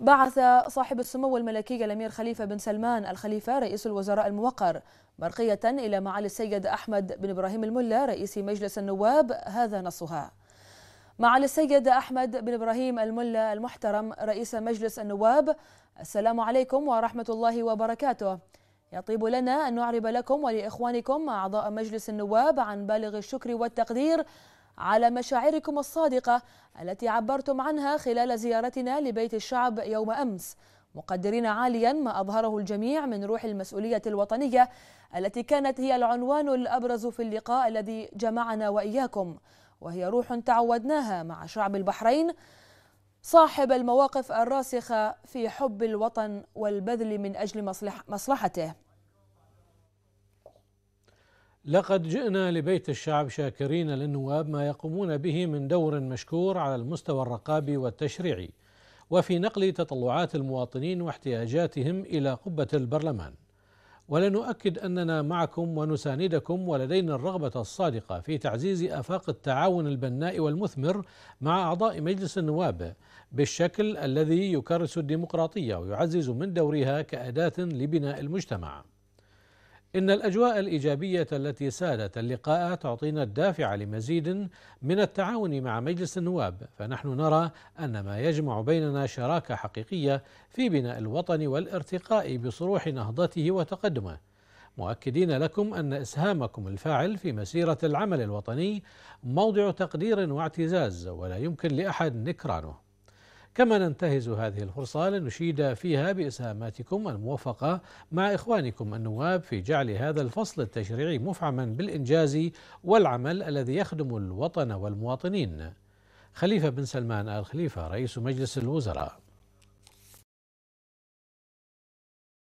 بعث صاحب السمو الملكي الأمير خليفة بن سلمان الخليفة رئيس الوزراء الموقر برقية إلى معالي السيد أحمد بن إبراهيم الملا رئيس مجلس النواب هذا نصها معالي السيد أحمد بن إبراهيم الملا المحترم رئيس مجلس النواب السلام عليكم ورحمة الله وبركاته يطيب لنا أن نعرب لكم ولإخوانكم أعضاء مجلس النواب عن بالغ الشكر والتقدير على مشاعركم الصادقة التي عبرتم عنها خلال زيارتنا لبيت الشعب يوم أمس مقدرين عاليا ما أظهره الجميع من روح المسؤولية الوطنية التي كانت هي العنوان الأبرز في اللقاء الذي جمعنا وإياكم وهي روح تعودناها مع شعب البحرين صاحب المواقف الراسخة في حب الوطن والبذل من أجل مصلح مصلحته لقد جئنا لبيت الشعب شاكرين للنواب ما يقومون به من دور مشكور على المستوى الرقابي والتشريعي وفي نقل تطلعات المواطنين واحتياجاتهم الى قبه البرلمان ولنؤكد اننا معكم ونساندكم ولدينا الرغبه الصادقه في تعزيز افاق التعاون البناء والمثمر مع اعضاء مجلس النواب بالشكل الذي يكرس الديمقراطيه ويعزز من دورها كاداه لبناء المجتمع إن الأجواء الإيجابية التي سادت اللقاء تعطينا الدافع لمزيد من التعاون مع مجلس النواب، فنحن نرى أن ما يجمع بيننا شراكة حقيقية في بناء الوطن والارتقاء بصروح نهضته وتقدمه. مؤكدين لكم أن إسهامكم الفاعل في مسيرة العمل الوطني موضع تقدير واعتزاز ولا يمكن لأحد نكرانه. كما ننتهز هذه الفرصة لنشيد فيها بإسهاماتكم الموفقة مع إخوانكم النواب في جعل هذا الفصل التشريعي مفعما بالإنجاز والعمل الذي يخدم الوطن والمواطنين خليفة بن سلمان آل خليفة رئيس مجلس الوزراء